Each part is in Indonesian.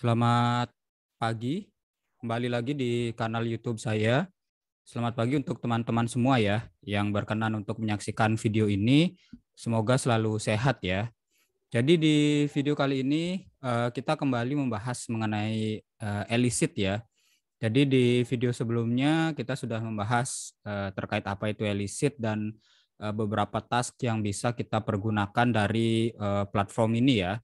Selamat pagi, kembali lagi di kanal YouTube saya. Selamat pagi untuk teman-teman semua ya yang berkenan untuk menyaksikan video ini. Semoga selalu sehat ya. Jadi di video kali ini eh, kita kembali membahas mengenai eh, elisit ya. Jadi di video sebelumnya kita sudah membahas eh, terkait apa itu elisit dan beberapa task yang bisa kita pergunakan dari platform ini ya.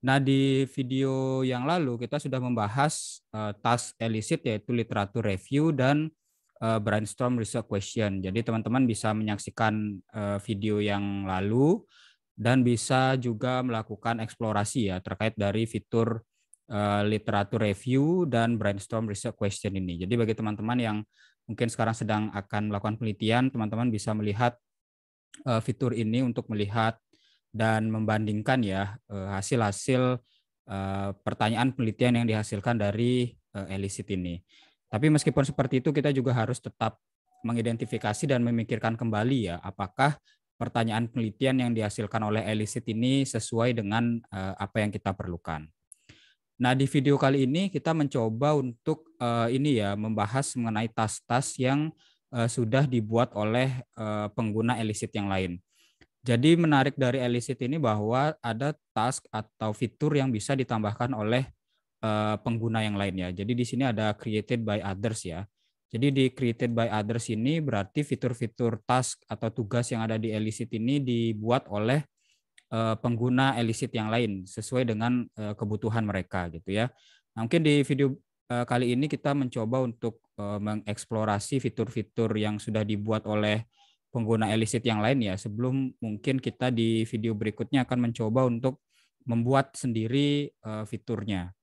Nah, di video yang lalu kita sudah membahas uh, task elicit yaitu literatur review dan uh, brainstorm research question. Jadi teman-teman bisa menyaksikan uh, video yang lalu dan bisa juga melakukan eksplorasi ya terkait dari fitur uh, literatur review dan brainstorm research question ini. Jadi bagi teman-teman yang mungkin sekarang sedang akan melakukan penelitian, teman-teman bisa melihat uh, fitur ini untuk melihat dan membandingkan ya eh, hasil-hasil eh, pertanyaan penelitian yang dihasilkan dari eh, elisit ini. Tapi meskipun seperti itu kita juga harus tetap mengidentifikasi dan memikirkan kembali ya apakah pertanyaan penelitian yang dihasilkan oleh elisit ini sesuai dengan apa yang kita perlukan. Nah, di video kali ini kita mencoba untuk ini ya membahas mengenai tas-tas yang sudah dibuat oleh pengguna elisit yang lain. Jadi menarik dari Elicit ini bahwa ada task atau fitur yang bisa ditambahkan oleh uh, pengguna yang lainnya. Jadi di sini ada created by others ya. Jadi di created by others ini berarti fitur-fitur task atau tugas yang ada di Elicit ini dibuat oleh uh, pengguna Elicit yang lain sesuai dengan uh, kebutuhan mereka gitu ya. Nah, mungkin di video uh, kali ini kita mencoba untuk uh, mengeksplorasi fitur-fitur yang sudah dibuat oleh pengguna illicit yang lain ya sebelum mungkin kita di video berikutnya akan mencoba untuk membuat sendiri eh, fiturnya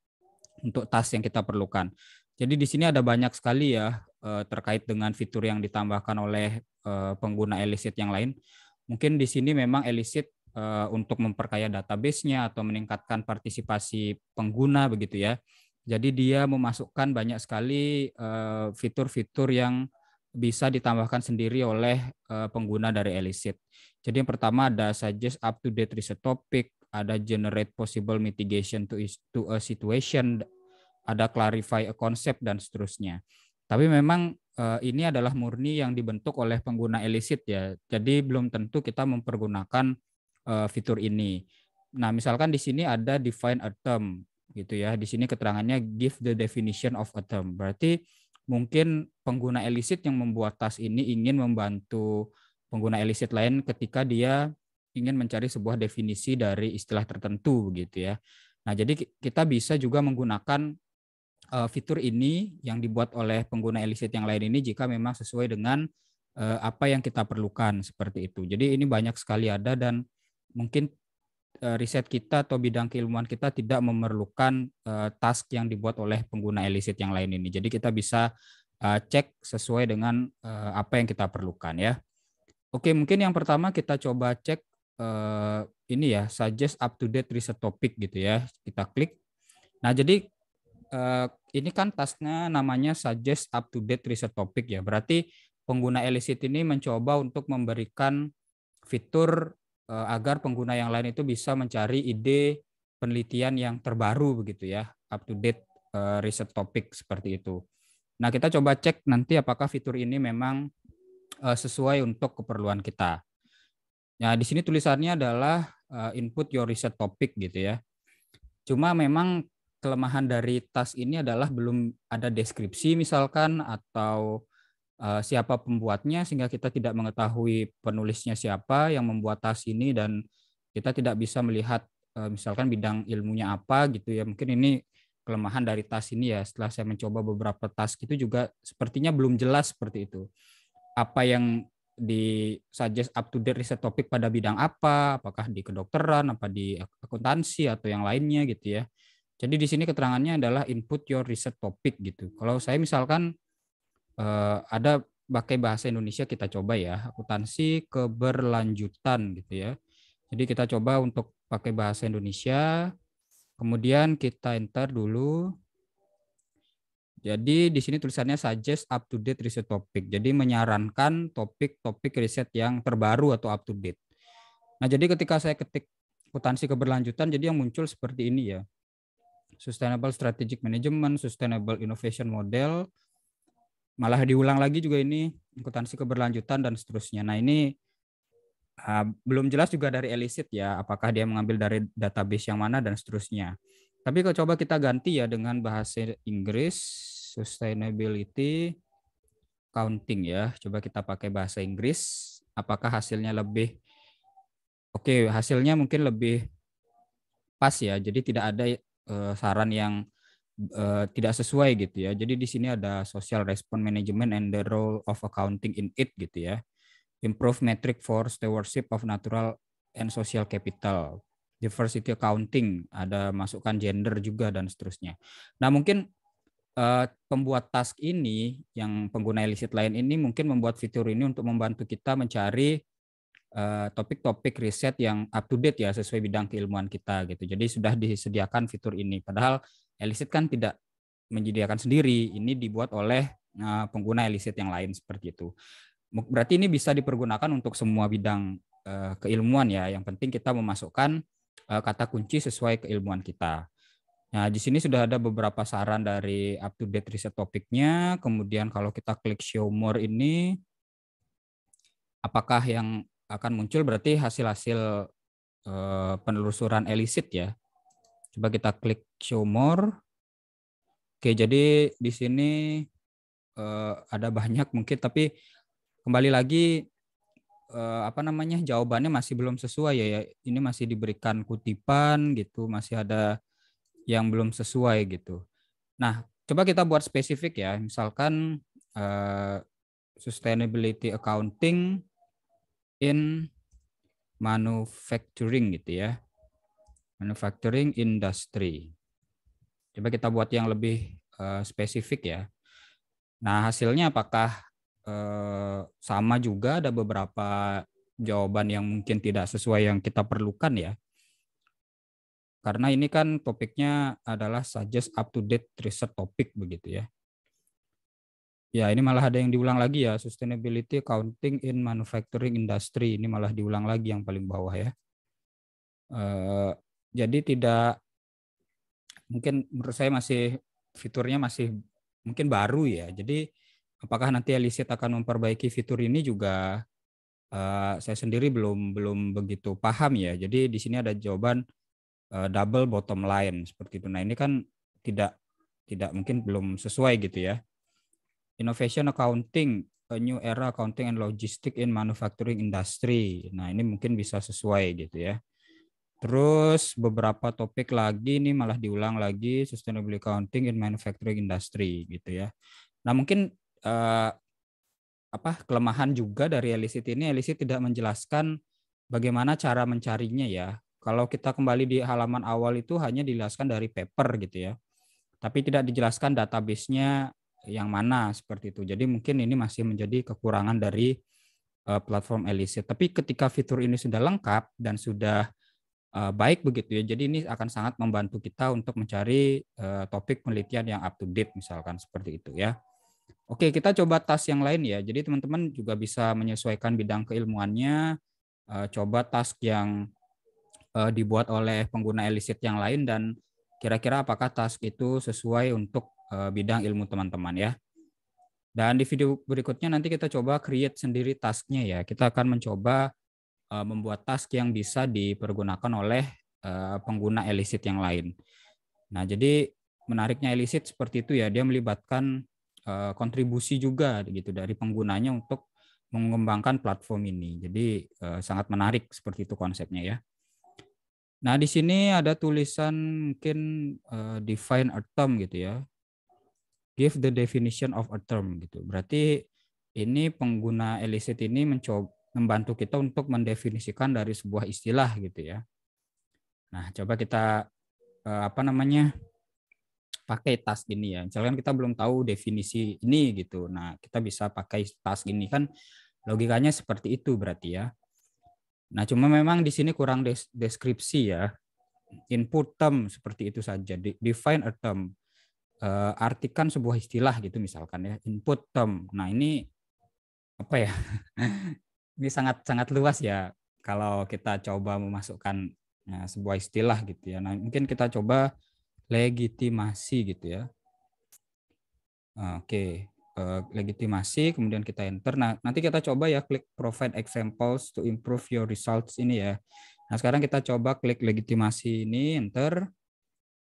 untuk tas yang kita perlukan. Jadi di sini ada banyak sekali ya eh, terkait dengan fitur yang ditambahkan oleh eh, pengguna illicit yang lain. Mungkin di sini memang illicit untuk memperkaya database-nya atau meningkatkan partisipasi pengguna begitu ya. Jadi dia memasukkan banyak sekali fitur-fitur yang bisa ditambahkan sendiri oleh eh, pengguna dari Elicit. Jadi yang pertama ada suggest up to date research topic, ada generate possible mitigation to to a situation, ada clarify a concept dan seterusnya. Tapi memang eh, ini adalah murni yang dibentuk oleh pengguna Elicit ya. Jadi belum tentu kita mempergunakan eh, fitur ini. Nah, misalkan di sini ada define a term gitu ya. Di sini keterangannya give the definition of a term. Berarti mungkin pengguna elisit yang membuat tas ini ingin membantu pengguna elisit lain ketika dia ingin mencari sebuah definisi dari istilah tertentu gitu ya. Nah, jadi kita bisa juga menggunakan eh, fitur ini yang dibuat oleh pengguna elisit yang lain ini jika memang sesuai dengan eh, apa yang kita perlukan seperti itu. Jadi ini banyak sekali ada dan mungkin Eh, riset kita atau bidang keilmuan kita tidak memerlukan eh, task yang dibuat oleh pengguna elisit yang lain ini. Jadi kita bisa eh, cek sesuai dengan apa yang kita perlukan ya. Oke, mungkin yang pertama kita coba cek ini ya, suggest up to date research topic gitu ya. Kita klik. Nah, jadi ini kan tasknya namanya suggest up to date research topic ya. Berarti pengguna elisit ini mencoba untuk memberikan fitur Eh, agar pengguna yang lain itu bisa mencari ide penelitian yang terbaru begitu ya, up to date uh, riset topik seperti itu. Nah, kita coba cek nanti apakah fitur ini memang uh, sesuai untuk keperluan kita. Nah, di sini tulisannya adalah uh, input your research topic gitu ya. Cuma memang kelemahan dari tas ini adalah belum ada deskripsi misalkan atau Eh, siapa pembuatnya sehingga kita tidak mengetahui penulisnya siapa yang membuat tas ini dan kita tidak bisa melihat uh, misalkan bidang ilmunya apa gitu ya mungkin ini kelemahan dari tas ini ya setelah saya mencoba beberapa tas itu juga sepertinya belum jelas seperti itu apa yang di suggest up to date riset topik pada bidang apa apakah di kedokteran apa di akuntansi atau yang lainnya gitu ya jadi di sini keterangannya adalah input your research topic gitu. Kalau saya misalkan uh, ada pakai bahasa Indonesia kita coba ya akuntansi keberlanjutan gitu ya jadi kita coba untuk pakai bahasa Indonesia kemudian kita enter dulu jadi di sini tulisannya suggest up to date riset topik jadi menyarankan topik-topik riset yang terbaru atau up to date nah jadi ketika saya ketik akuntansi keberlanjutan jadi yang muncul seperti ini ya sustainable strategic management sustainable innovation model malah diulang lagi juga ini akuntansi keberlanjutan dan seterusnya. Nah ini uh, belum jelas juga dari elicit ya apakah dia mengambil dari database yang mana dan seterusnya. Tapi kalau coba kita ganti ya dengan bahasa Inggris sustainability accounting ya. Coba kita pakai bahasa Inggris. Apakah hasilnya lebih oke? Okay, hasilnya mungkin lebih pas ya. Jadi tidak ada uh, saran yang Eh, tidak sesuai gitu ya. Jadi di sini ada social response management and the role of accounting in it gitu ya. Improve metric for stewardship of natural and social capital. Diversity accounting, ada masukan gender juga dan seterusnya. Nah, mungkin uh, pembuat task ini yang pengguna elicit lain ini mungkin membuat fitur ini untuk membantu kita mencari eh, topik-topik uh, riset yang up to date ya sesuai bidang keilmuan kita gitu. Jadi sudah disediakan fitur ini. Padahal Elisit kan tidak menyediakan sendiri, ini dibuat oleh eh, pengguna Elisit yang lain seperti itu. Berarti ini bisa dipergunakan untuk semua bidang eh, keilmuan ya. Yang penting kita memasukkan eh, kata kunci sesuai keilmuan kita. Nah, di sini sudah ada beberapa saran dari up to date riset topiknya. Kemudian kalau kita klik show more ini apakah yang akan muncul berarti hasil-hasil penelusuran elisit ya. Coba kita klik show more. Oke, jadi di sini uh, ada banyak mungkin tapi kembali lagi uh, apa namanya? jawabannya masih belum sesuai ya, ya. Ini masih diberikan kutipan gitu, masih ada yang belum sesuai gitu. Nah, coba kita buat spesifik ya. Misalkan uh, sustainability accounting in manufacturing gitu ya. Manufacturing industry. Coba kita buat yang lebih uh, spesifik ya. Nah, hasilnya apakah uh, sama juga ada beberapa jawaban yang mungkin tidak sesuai yang kita perlukan ya? Karena ini kan topiknya adalah suggest up to date research topic begitu ya. Ya, ini malah ada yang diulang lagi ya, sustainability accounting in manufacturing industry. Ini malah diulang lagi yang paling bawah ya. Uh, jadi tidak mungkin menurut saya masih fiturnya masih mungkin baru ya. Jadi apakah nanti Elisit akan memperbaiki fitur ini juga uh, saya sendiri belum belum begitu paham ya. Jadi di sini ada jawaban uh, double bottom line seperti itu. Nah, ini kan tidak tidak mungkin belum sesuai gitu ya. Innovation accounting a new era accounting and logistic in manufacturing industry. Nah, ini mungkin bisa sesuai gitu ya. Terus beberapa topik lagi ini malah diulang lagi sustainability accounting in manufacturing industry gitu ya. Nah mungkin eh, apa kelemahan juga dari Elisit ini Elisit tidak menjelaskan bagaimana cara mencarinya ya. Kalau kita kembali di halaman awal itu hanya dijelaskan dari paper gitu ya. Tapi tidak dijelaskan database-nya yang mana seperti itu. Jadi mungkin ini masih menjadi kekurangan dari eh, platform Elisit. Tapi ketika fitur ini sudah lengkap dan sudah uh, baik begitu ya. Jadi ini akan sangat membantu kita untuk mencari uh, topik penelitian yang up to date misalkan seperti itu ya. Oke, kita coba tas yang lain ya. Jadi teman-teman juga bisa menyesuaikan bidang keilmuannya, uh, coba task yang uh, dibuat oleh pengguna elicit yang lain dan kira-kira apakah task itu sesuai untuk uh, bidang ilmu teman-teman ya. Dan di video berikutnya nanti kita coba create sendiri tasknya ya. Kita akan mencoba Eh, membuat task yang bisa dipergunakan oleh eh, pengguna elicit yang lain. Nah, jadi menariknya elicit seperti itu ya, dia melibatkan eh, kontribusi juga gitu dari penggunanya untuk mengembangkan platform ini. Jadi sangat menarik seperti itu konsepnya ya. Nah, di sini ada tulisan mungkin define a term gitu ya. Give the definition of a term gitu. Berarti ini pengguna elicit ini mencoba membantu kita untuk mendefinisikan dari sebuah istilah gitu ya. Nah, coba kita eh, apa namanya? pakai tas gini ya. Misalkan kita belum tahu definisi ini gitu. Nah, kita bisa pakai tas gini kan logikanya seperti itu berarti ya. Nah, cuma memang di sini kurang deskripsi ya. Input term seperti itu saja. define a term. Eh, artikan sebuah istilah gitu misalkan ya. Input term. Nah, ini apa ya? ini sangat-sangat luas ya kalau kita coba memasukkan ya, sebuah istilah gitu ya. Nah, mungkin kita coba legitimasi gitu ya. Ah, oke, okay. Eh, legitimasi kemudian kita enter. Nah, nanti kita coba ya klik provide examples to improve your results ini ya. Nah, sekarang kita coba klik legitimasi ini enter.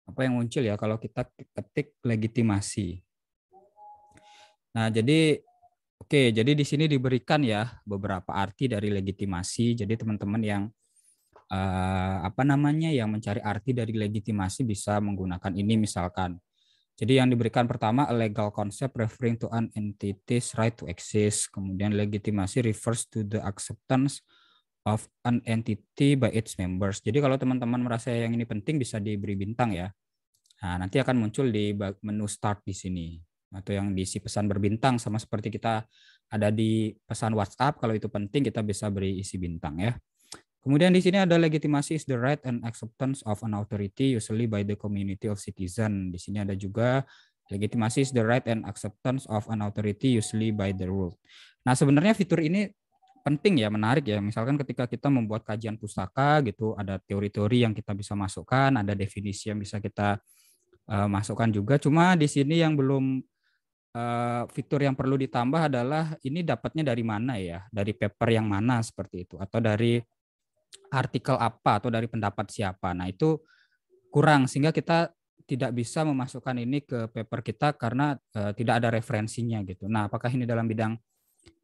Apa yang muncul ya kalau kita ketik legitimasi. Nah, jadi Oke, jadi di sini diberikan ya beberapa arti dari legitimasi. Jadi teman-teman yang eh, apa namanya yang mencari arti dari legitimasi bisa menggunakan ini misalkan. Jadi yang diberikan pertama a legal concept referring to an entity's right to exist. Kemudian legitimasi refers to the acceptance of an entity by its members. Jadi kalau teman-teman merasa yang ini penting bisa diberi bintang ya. Nah, nanti akan muncul di menu start di sini atau yang diisi pesan berbintang sama seperti kita ada di pesan WhatsApp kalau itu penting kita bisa beri isi bintang ya. Kemudian di sini ada legitimasi is the right and acceptance of an authority usually by the community of citizen. Di sini ada juga legitimasi is the right and acceptance of an authority usually by the rule. Nah, sebenarnya fitur ini penting ya, menarik ya. Misalkan ketika kita membuat kajian pustaka gitu, ada teori-teori yang kita bisa masukkan, ada definisi yang bisa kita uh, masukkan juga. Cuma di sini yang belum Eh, fitur yang perlu ditambah adalah ini dapatnya dari mana ya, dari paper yang mana seperti itu, atau dari artikel apa, atau dari pendapat siapa. Nah itu kurang sehingga kita tidak bisa memasukkan ini ke paper kita karena uh, tidak ada referensinya gitu. Nah apakah ini dalam bidang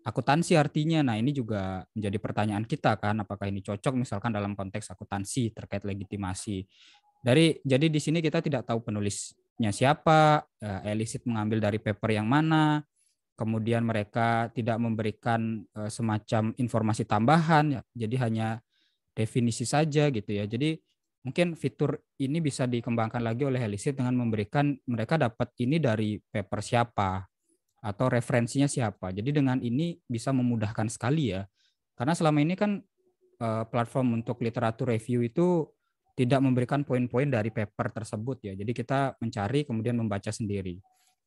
akuntansi artinya? Nah ini juga menjadi pertanyaan kita kan, apakah ini cocok misalkan dalam konteks akuntansi terkait legitimasi. Dari jadi di sini kita tidak tahu penulis nya siapa, eh, elisit mengambil dari paper yang mana, kemudian mereka tidak memberikan eh, semacam informasi tambahan, ya, jadi hanya definisi saja gitu ya. Jadi mungkin fitur ini bisa dikembangkan lagi oleh elisit dengan memberikan mereka dapat ini dari paper siapa atau referensinya siapa. Jadi dengan ini bisa memudahkan sekali ya. Karena selama ini kan eh, platform untuk literatur review itu tidak memberikan poin-poin dari paper tersebut ya. Jadi kita mencari kemudian membaca sendiri.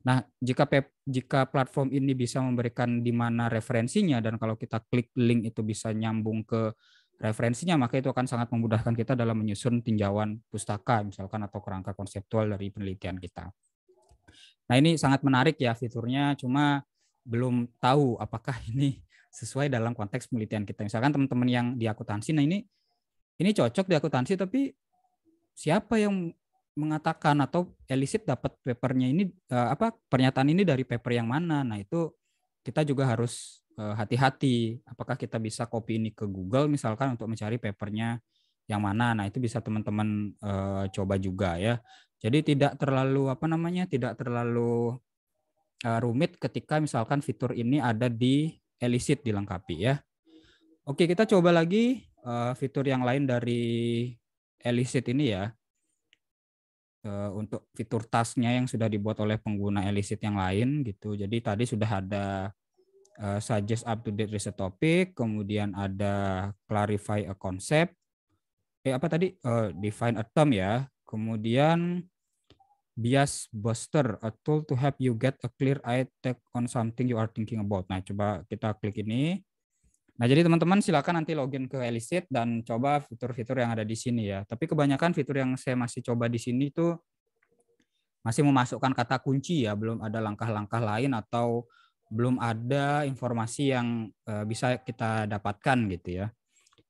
Nah, jika jika platform ini bisa memberikan di mana referensinya dan kalau kita klik link itu bisa nyambung ke referensinya, maka itu akan sangat memudahkan kita dalam menyusun tinjauan pustaka misalkan atau kerangka konseptual dari penelitian kita. Nah, ini sangat menarik ya fiturnya, cuma belum tahu apakah ini sesuai dalam konteks penelitian kita. Misalkan teman-teman yang di akuntansi, nah ini ini cocok di akuntansi tapi siapa yang mengatakan atau elicit dapat papernya ini uh, apa pernyataan ini dari paper yang mana nah itu kita juga harus hati eh, hati-hati apakah kita bisa copy ini ke Google misalkan untuk mencari papernya yang mana nah itu bisa teman-teman uh, coba juga ya jadi tidak terlalu apa namanya tidak terlalu uh, rumit ketika misalkan fitur ini ada di elicit dilengkapi ya oke kita coba lagi uh, fitur yang lain dari Elicit ini ya eh, untuk fitur tasnya yang sudah dibuat oleh pengguna Elicit yang lain gitu. Jadi tadi sudah ada uh, suggest up to date research topic, kemudian ada clarify a concept. Eh apa tadi? Uh, define a term ya. Kemudian bias booster a tool to help you get a clear eye take on something you are thinking about. Nah, coba kita klik ini. Nah, jadi teman-teman silakan nanti login ke Elicit dan coba fitur-fitur yang ada di sini ya. Tapi kebanyakan fitur yang saya masih coba di sini itu masih memasukkan kata kunci ya, belum ada langkah-langkah lain atau belum ada informasi yang eh, bisa kita dapatkan gitu ya.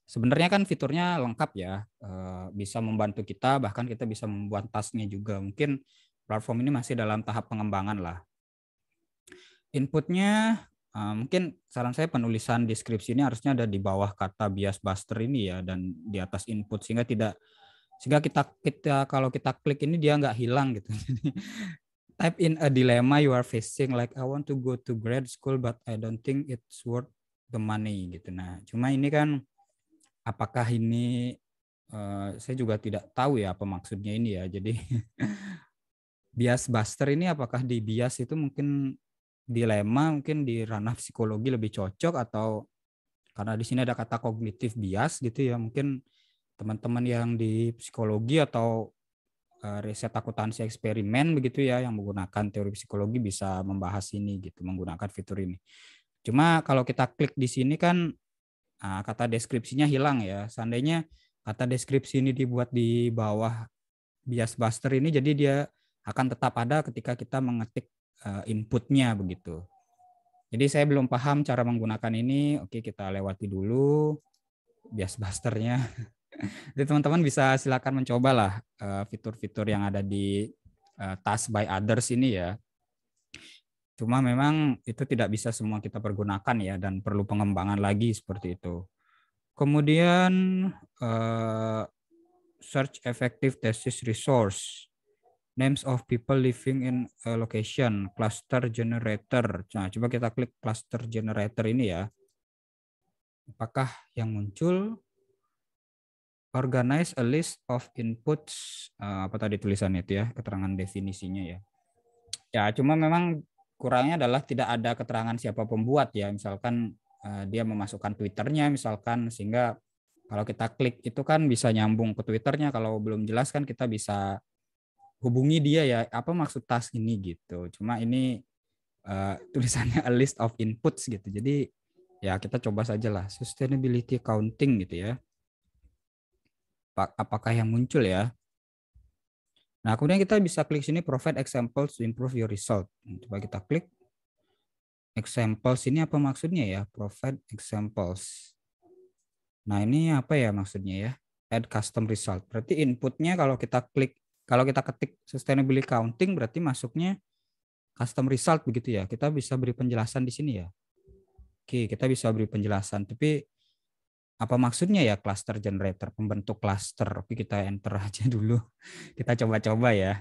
Sebenarnya kan fiturnya lengkap ya, eh, bisa membantu kita bahkan kita bisa membuat tasnya juga. Mungkin platform ini masih dalam tahap pengembangan lah. Inputnya Eh, mungkin saran saya penulisan deskripsi ini harusnya ada di bawah kata bias buster ini ya dan di atas input sehingga tidak sehingga kita kita kalau kita klik ini dia nggak hilang gitu. Type in a dilemma you are facing like I want to go to grad school but I don't think it's worth the money gitu. Nah, cuma ini kan apakah ini uh, saya juga tidak tahu ya apa maksudnya ini ya. Jadi bias buster ini apakah di bias itu mungkin dilema mungkin di ranah psikologi lebih cocok atau karena di sini ada kata kognitif bias gitu ya mungkin teman-teman yang di psikologi atau eh, riset akuntansi eksperimen begitu ya yang menggunakan teori psikologi bisa membahas ini gitu menggunakan fitur ini. Cuma kalau kita klik di sini kan nah, kata deskripsinya hilang ya. Seandainya kata deskripsi ini dibuat di bawah bias buster ini jadi dia akan tetap ada ketika kita mengetik uh, inputnya begitu. Jadi saya belum paham cara menggunakan ini. Oke, kita lewati dulu bias busternya. Jadi teman-teman bisa silakan mencobalah eh, fitur-fitur yang ada di eh, task by others ini ya. Cuma memang itu tidak bisa semua kita pergunakan ya dan perlu pengembangan lagi seperti itu. Kemudian search effective thesis resource names of people living in a location, cluster generator. Nah, coba kita klik cluster generator ini ya. Apakah yang muncul organize a list of inputs ah, apa tadi tulisan itu ya, keterangan definisinya ya. Ya, cuma memang kurangnya adalah tidak ada keterangan siapa pembuat ya. Misalkan ah, dia memasukkan Twitternya misalkan sehingga kalau kita klik itu kan bisa nyambung ke Twitternya. Kalau belum jelas kan kita bisa hubungi dia ya apa maksud tas ini gitu cuma ini uh, tulisannya a list of inputs gitu jadi ya kita coba saja lah sustainability accounting gitu ya apakah yang muncul ya nah kemudian kita bisa klik sini provide examples to improve your result nah, coba kita klik examples ini apa maksudnya ya provide examples nah ini apa ya maksudnya ya add custom result berarti inputnya kalau kita klik kalau kita ketik sustainability accounting berarti masuknya custom result begitu ya. Kita bisa beri penjelasan di sini ya. Oke, kita bisa beri penjelasan. Tapi apa maksudnya ya cluster generator, pembentuk cluster? Oke, kita enter aja dulu. Kita coba-coba ya.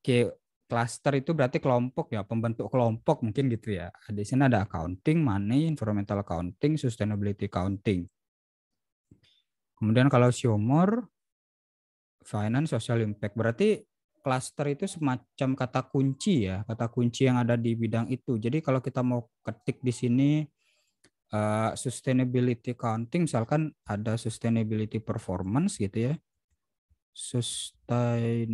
Oke, cluster itu berarti kelompok ya, pembentuk kelompok mungkin gitu ya. Di sini ada accounting, money, environmental accounting, sustainability accounting. Kemudian kalau Siomor, finance, social impact. Berarti cluster itu semacam kata kunci ya, kata kunci yang ada di bidang itu. Jadi kalau kita mau ketik di sini uh, sustainability counting, misalkan ada sustainability performance gitu ya, sustain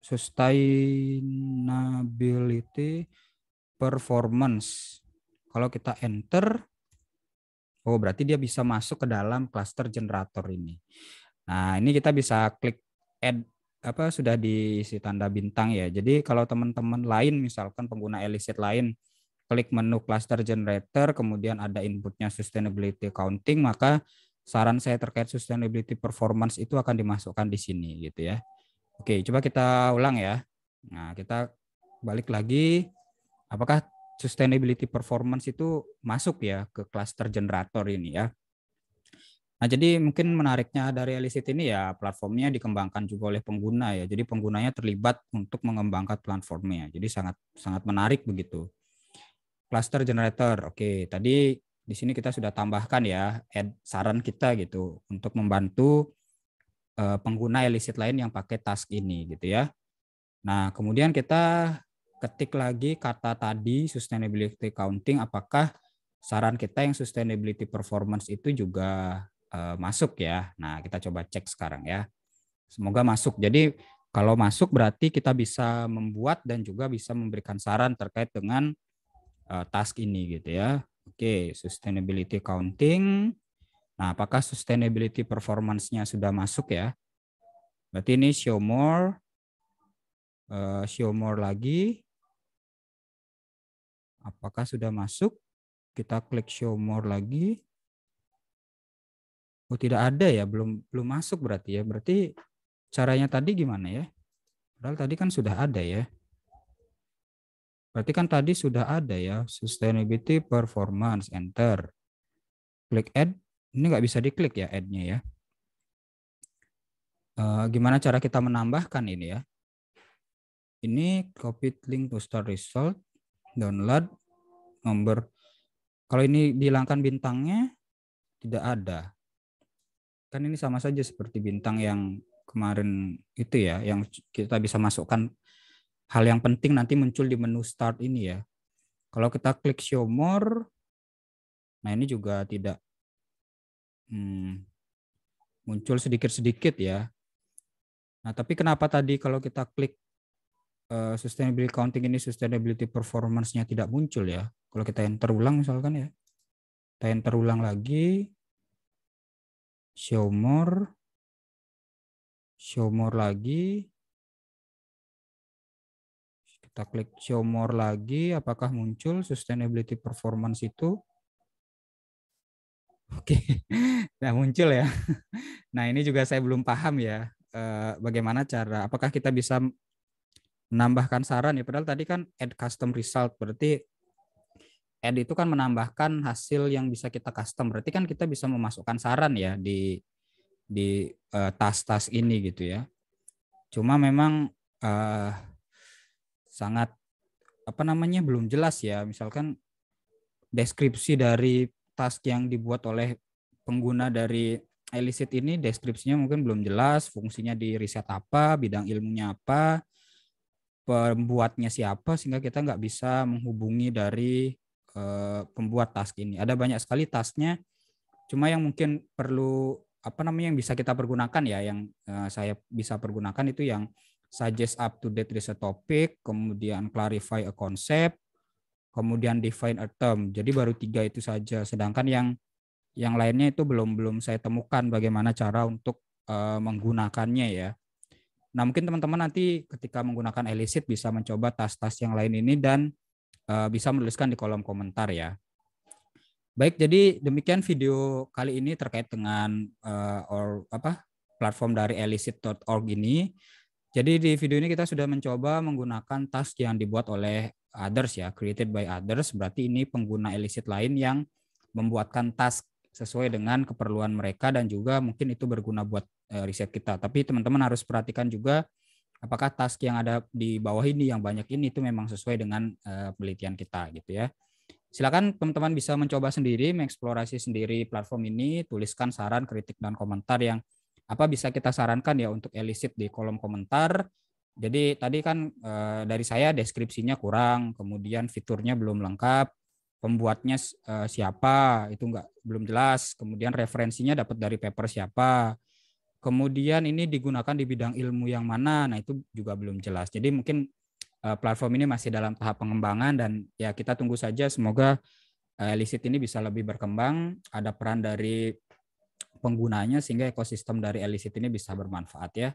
sustainability performance. Kalau kita enter, oh berarti dia bisa masuk ke dalam cluster generator ini. Nah, ini kita bisa klik add apa sudah diisi tanda bintang ya. Jadi kalau teman-teman lain misalkan pengguna Elicit lain klik menu cluster generator kemudian ada inputnya sustainability accounting maka saran saya terkait sustainability performance itu akan dimasukkan di sini gitu ya. Oke, coba kita ulang ya. Nah, kita balik lagi apakah sustainability performance itu masuk ya ke cluster generator ini ya. Nah, jadi mungkin menariknya dari elicit ini ya platformnya dikembangkan juga oleh pengguna ya. Jadi penggunanya terlibat untuk mengembangkan platformnya. Jadi sangat sangat menarik begitu. Cluster generator. Oke, tadi di sini kita sudah tambahkan ya add saran kita gitu untuk membantu uh, pengguna elicit lain yang pakai task ini gitu ya. Nah, kemudian kita ketik lagi kata tadi sustainability counting apakah saran kita yang sustainability performance itu juga Eh, masuk ya. Nah, kita coba cek sekarang ya. Semoga masuk. Jadi kalau masuk berarti kita bisa membuat dan juga bisa memberikan saran terkait dengan uh, task ini gitu ya. Oke, okay, sustainability counting. Nah, apakah sustainability performance-nya sudah masuk ya? Berarti ini show more uh, show more lagi. Apakah sudah masuk? Kita klik show more lagi. Oh, tidak ada ya, belum belum masuk berarti ya. Berarti caranya tadi gimana ya? Padahal tadi kan sudah ada ya. Berarti kan tadi sudah ada ya, sustainability performance enter. Klik add, ini nggak bisa diklik ya add-nya ya. E, gimana cara kita menambahkan ini ya? Ini copy link to start result, download number. Kalau ini dihilangkan bintangnya tidak ada kan ini sama saja seperti bintang yang kemarin itu ya yang kita bisa masukkan hal yang penting nanti muncul di menu start ini ya kalau kita klik show more nah ini juga tidak hmm, muncul sedikit-sedikit ya nah tapi kenapa tadi kalau kita klik uh, sustainability counting ini sustainability performance-nya tidak muncul ya kalau kita enter ulang misalkan ya kita enter ulang lagi show more show more lagi kita klik show more lagi apakah muncul sustainability performance itu oke nah muncul ya nah ini juga saya belum paham ya eh, bagaimana cara apakah kita bisa menambahkan saran ya padahal tadi kan add custom result berarti add itu kan menambahkan hasil yang bisa kita custom. Berarti kan kita bisa memasukkan saran ya di di tas eh, tas-tas ini gitu ya. Cuma memang uh, sangat apa namanya belum jelas ya. Misalkan deskripsi dari task yang dibuat oleh pengguna dari Elicit ini deskripsinya mungkin belum jelas, fungsinya di riset apa, bidang ilmunya apa, pembuatnya siapa sehingga kita nggak bisa menghubungi dari Eh, pembuat task ini. Ada banyak sekali tasknya, cuma yang mungkin perlu apa namanya yang bisa kita pergunakan ya, yang eh, saya bisa pergunakan itu yang suggest up to date research topic, kemudian clarify a concept, kemudian define a term. Jadi baru tiga itu saja. Sedangkan yang yang lainnya itu belum belum saya temukan bagaimana cara untuk eh, menggunakannya ya. Nah mungkin teman-teman nanti ketika menggunakan Elicit bisa mencoba tas-tas yang lain ini dan Eh, bisa menuliskan di kolom komentar ya. Baik, jadi demikian video kali ini terkait dengan uh, or apa platform dari elicit.org ini. Jadi di video ini kita sudah mencoba menggunakan task yang dibuat oleh others ya, created by others. Berarti ini pengguna elicit lain yang membuatkan task sesuai dengan keperluan mereka dan juga mungkin itu berguna buat uh, riset kita. Tapi teman-teman harus perhatikan juga apakah task yang ada di bawah ini yang banyak ini itu memang sesuai dengan eh, penelitian kita gitu ya. Silakan teman-teman bisa mencoba sendiri, mengeksplorasi sendiri platform ini, tuliskan saran, kritik dan komentar yang apa bisa kita sarankan ya untuk elicit di kolom komentar. Jadi tadi kan e, dari saya deskripsinya kurang, kemudian fiturnya belum lengkap, pembuatnya e, siapa itu enggak belum jelas, kemudian referensinya dapat dari paper siapa Kemudian ini digunakan di bidang ilmu yang mana? Nah, itu juga belum jelas. Jadi mungkin eh, platform ini masih dalam tahap pengembangan dan ya kita tunggu saja semoga uh, Elicit ini bisa lebih berkembang, ada peran dari penggunanya sehingga ekosistem dari Elicit ini bisa bermanfaat ya.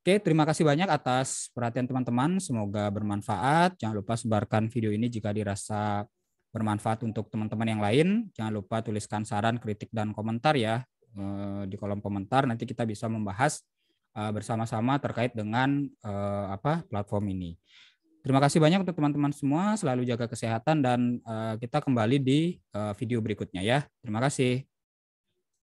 Oke, terima kasih banyak atas perhatian teman-teman. Semoga bermanfaat. Jangan lupa sebarkan video ini jika dirasa bermanfaat untuk teman-teman yang lain. Jangan lupa tuliskan saran, kritik, dan komentar ya. Eh, di kolom komentar nanti kita bisa membahas eh, bersama-sama terkait dengan eh, apa platform ini. Terima kasih banyak untuk teman-teman semua. Selalu jaga kesehatan dan kita kembali di video berikutnya ya. Terima kasih.